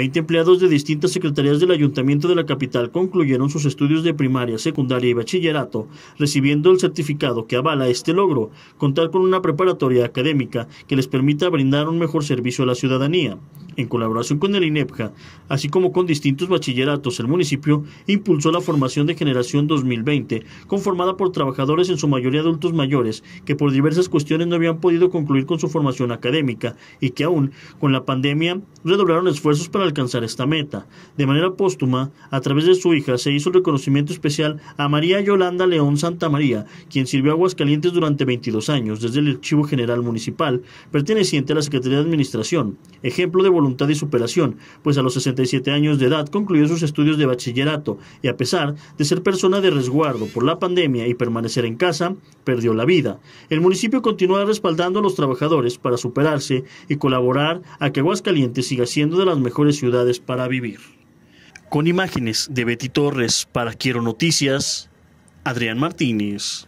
Veinte empleados de distintas secretarías del Ayuntamiento de la capital concluyeron sus estudios de primaria, secundaria y bachillerato, recibiendo el certificado que avala este logro, contar con una preparatoria académica que les permita brindar un mejor servicio a la ciudadanía. En colaboración con el INEPJA, así como con distintos bachilleratos, el municipio impulsó la formación de Generación 2020, conformada por trabajadores en su mayoría adultos mayores, que por diversas cuestiones no habían podido concluir con su formación académica y que aún con la pandemia redoblaron esfuerzos para alcanzar esta meta. De manera póstuma, a través de su hija, se hizo el reconocimiento especial a María Yolanda León Santa María, quien sirvió a Aguascalientes durante 22 años desde el Archivo General Municipal, perteneciente a la Secretaría de Administración, ejemplo de voluntad y superación, pues a los 67 años de edad concluyó sus estudios de bachillerato y a pesar de ser persona de resguardo por la pandemia y permanecer en casa, perdió la vida. El municipio continúa respaldando a los trabajadores para superarse y colaborar a que Aguascalientes siga siendo de las mejores ciudades para vivir. Con imágenes de Betty Torres para Quiero Noticias, Adrián Martínez.